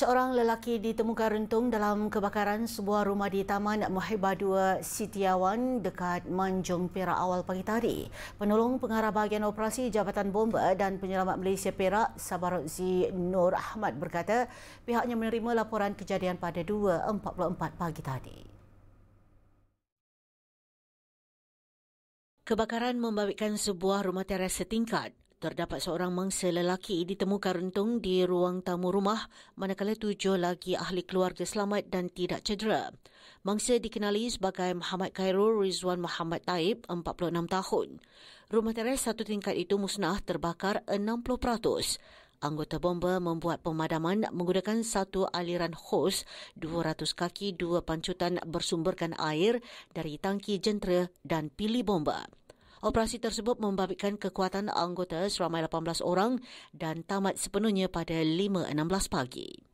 Seorang lelaki ditemukan rentung dalam kebakaran sebuah rumah di Taman Muhibah 2 Sitiawan dekat Manjung Perak awal pagi tadi. Penolong pengarah bahagian operasi Jabatan Bomba dan Penyelamat Malaysia Perak Sabarotzi Nur Ahmad berkata pihaknya menerima laporan kejadian pada 2.44 pagi tadi. Kebakaran membabitkan sebuah rumah teras setingkat terdapat seorang mangsa lelaki ditemukan rentung di ruang tamu rumah manakala tujuh lagi ahli keluarga selamat dan tidak cedera. Mangsa dikenali sebagai Muhammad Khairul Rizwan Muhammad Taib, 46 tahun. Rumah teres satu tingkat itu musnah terbakar 60%. Anggota bomba membuat pemadaman menggunakan satu aliran hos 200 kaki dua pancutan bersumberkan air dari tangki jentera dan pili bomba. Operasi tersebut membabitkan kekuatan anggota seramai 18 orang dan tamat sepenuhnya pada 5.16 pagi.